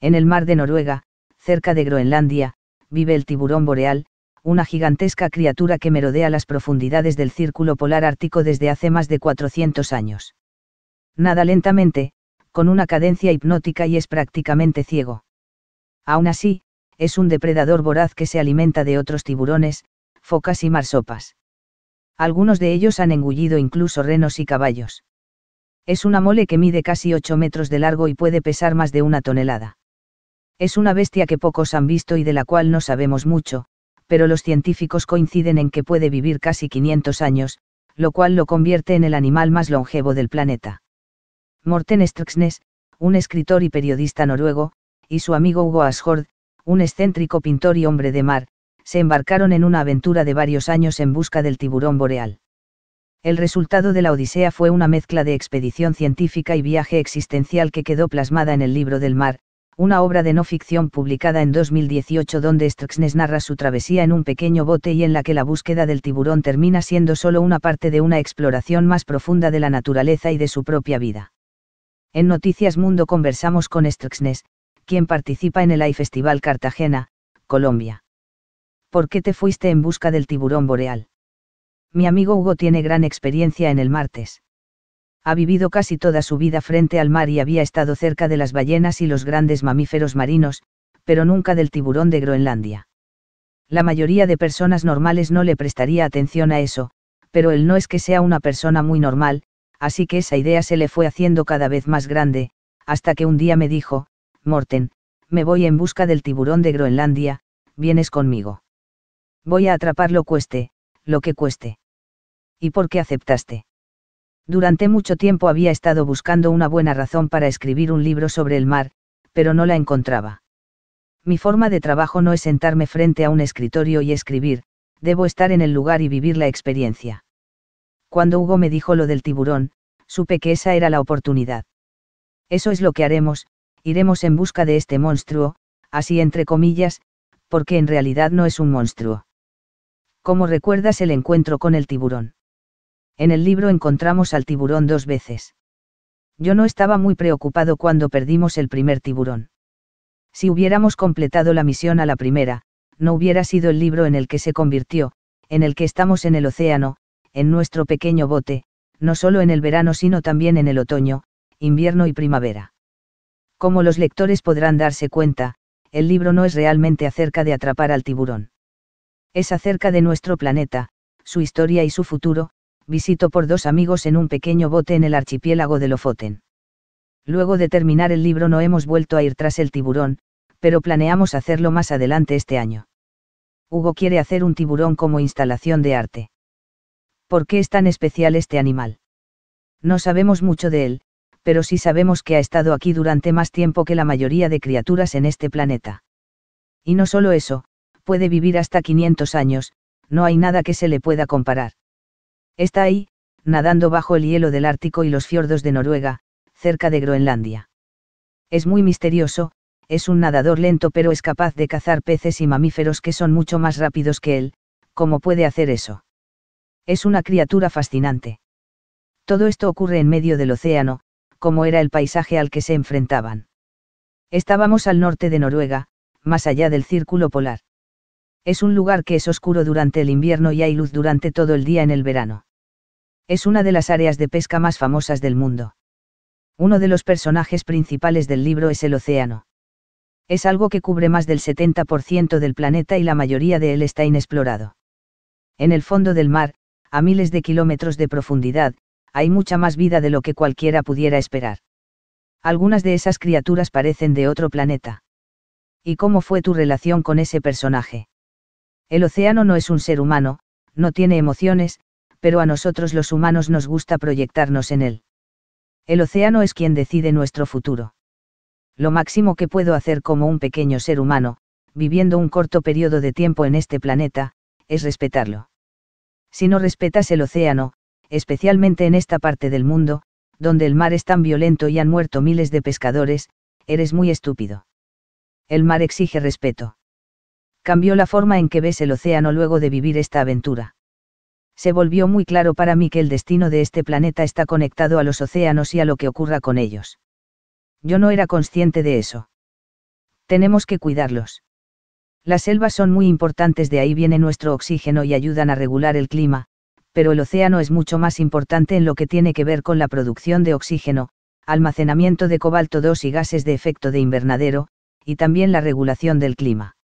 En el mar de Noruega, cerca de Groenlandia, vive el tiburón boreal, una gigantesca criatura que merodea las profundidades del círculo polar ártico desde hace más de 400 años. Nada lentamente, con una cadencia hipnótica y es prácticamente ciego. Aún así, es un depredador voraz que se alimenta de otros tiburones, focas y marsopas. Algunos de ellos han engullido incluso renos y caballos. Es una mole que mide casi 8 metros de largo y puede pesar más de una tonelada. Es una bestia que pocos han visto y de la cual no sabemos mucho, pero los científicos coinciden en que puede vivir casi 500 años, lo cual lo convierte en el animal más longevo del planeta. Morten Strxnes, un escritor y periodista noruego, y su amigo Hugo Ashord, un excéntrico pintor y hombre de mar, se embarcaron en una aventura de varios años en busca del tiburón boreal. El resultado de la Odisea fue una mezcla de expedición científica y viaje existencial que quedó plasmada en el libro del mar, una obra de no ficción publicada en 2018 donde Stroxnes narra su travesía en un pequeño bote y en la que la búsqueda del tiburón termina siendo solo una parte de una exploración más profunda de la naturaleza y de su propia vida. En Noticias Mundo conversamos con Stroxnes, quien participa en el AI Festival Cartagena, Colombia. ¿Por qué te fuiste en busca del tiburón boreal? Mi amigo Hugo tiene gran experiencia en el martes. Ha vivido casi toda su vida frente al mar y había estado cerca de las ballenas y los grandes mamíferos marinos, pero nunca del tiburón de Groenlandia. La mayoría de personas normales no le prestaría atención a eso, pero él no es que sea una persona muy normal, así que esa idea se le fue haciendo cada vez más grande, hasta que un día me dijo, Morten, me voy en busca del tiburón de Groenlandia, vienes conmigo. Voy a atraparlo cueste, lo que cueste. ¿Y por qué aceptaste? Durante mucho tiempo había estado buscando una buena razón para escribir un libro sobre el mar, pero no la encontraba. Mi forma de trabajo no es sentarme frente a un escritorio y escribir, debo estar en el lugar y vivir la experiencia. Cuando Hugo me dijo lo del tiburón, supe que esa era la oportunidad. Eso es lo que haremos, iremos en busca de este monstruo, así entre comillas, porque en realidad no es un monstruo. ¿Cómo recuerdas el encuentro con el tiburón? en el libro encontramos al tiburón dos veces. Yo no estaba muy preocupado cuando perdimos el primer tiburón. Si hubiéramos completado la misión a la primera, no hubiera sido el libro en el que se convirtió, en el que estamos en el océano, en nuestro pequeño bote, no solo en el verano sino también en el otoño, invierno y primavera. Como los lectores podrán darse cuenta, el libro no es realmente acerca de atrapar al tiburón. Es acerca de nuestro planeta, su historia y su futuro, visito por dos amigos en un pequeño bote en el archipiélago de Lofoten. Luego de terminar el libro no hemos vuelto a ir tras el tiburón, pero planeamos hacerlo más adelante este año. Hugo quiere hacer un tiburón como instalación de arte. ¿Por qué es tan especial este animal? No sabemos mucho de él, pero sí sabemos que ha estado aquí durante más tiempo que la mayoría de criaturas en este planeta. Y no solo eso, puede vivir hasta 500 años, no hay nada que se le pueda comparar. Está ahí, nadando bajo el hielo del Ártico y los fiordos de Noruega, cerca de Groenlandia. Es muy misterioso, es un nadador lento pero es capaz de cazar peces y mamíferos que son mucho más rápidos que él, ¿cómo puede hacer eso? Es una criatura fascinante. Todo esto ocurre en medio del océano, como era el paisaje al que se enfrentaban. Estábamos al norte de Noruega, más allá del círculo polar. Es un lugar que es oscuro durante el invierno y hay luz durante todo el día en el verano es una de las áreas de pesca más famosas del mundo. Uno de los personajes principales del libro es el océano. Es algo que cubre más del 70% del planeta y la mayoría de él está inexplorado. En el fondo del mar, a miles de kilómetros de profundidad, hay mucha más vida de lo que cualquiera pudiera esperar. Algunas de esas criaturas parecen de otro planeta. ¿Y cómo fue tu relación con ese personaje? El océano no es un ser humano, no tiene emociones, pero a nosotros los humanos nos gusta proyectarnos en él. El océano es quien decide nuestro futuro. Lo máximo que puedo hacer como un pequeño ser humano, viviendo un corto periodo de tiempo en este planeta, es respetarlo. Si no respetas el océano, especialmente en esta parte del mundo, donde el mar es tan violento y han muerto miles de pescadores, eres muy estúpido. El mar exige respeto. Cambió la forma en que ves el océano luego de vivir esta aventura se volvió muy claro para mí que el destino de este planeta está conectado a los océanos y a lo que ocurra con ellos. Yo no era consciente de eso. Tenemos que cuidarlos. Las selvas son muy importantes, de ahí viene nuestro oxígeno y ayudan a regular el clima, pero el océano es mucho más importante en lo que tiene que ver con la producción de oxígeno, almacenamiento de cobalto 2 y gases de efecto de invernadero, y también la regulación del clima.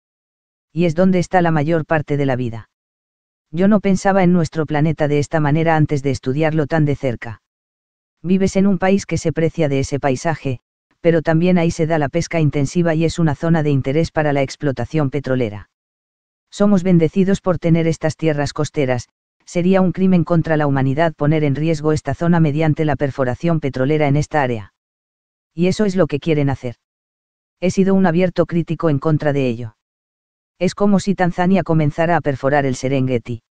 Y es donde está la mayor parte de la vida. Yo no pensaba en nuestro planeta de esta manera antes de estudiarlo tan de cerca. Vives en un país que se precia de ese paisaje, pero también ahí se da la pesca intensiva y es una zona de interés para la explotación petrolera. Somos bendecidos por tener estas tierras costeras, sería un crimen contra la humanidad poner en riesgo esta zona mediante la perforación petrolera en esta área. Y eso es lo que quieren hacer. He sido un abierto crítico en contra de ello. Es como si Tanzania comenzara a perforar el Serengeti.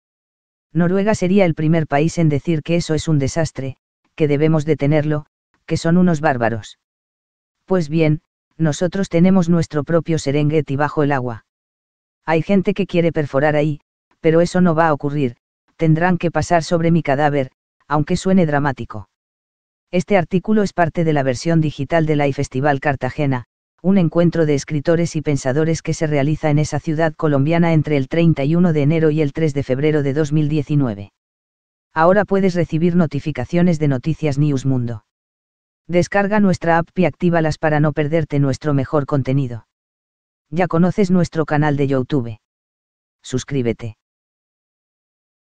Noruega sería el primer país en decir que eso es un desastre, que debemos detenerlo, que son unos bárbaros. Pues bien, nosotros tenemos nuestro propio Serengeti bajo el agua. Hay gente que quiere perforar ahí, pero eso no va a ocurrir, tendrán que pasar sobre mi cadáver, aunque suene dramático. Este artículo es parte de la versión digital de la Festival Cartagena, un encuentro de escritores y pensadores que se realiza en esa ciudad colombiana entre el 31 de enero y el 3 de febrero de 2019. Ahora puedes recibir notificaciones de Noticias News Mundo. Descarga nuestra app y actívalas para no perderte nuestro mejor contenido. Ya conoces nuestro canal de YouTube. Suscríbete.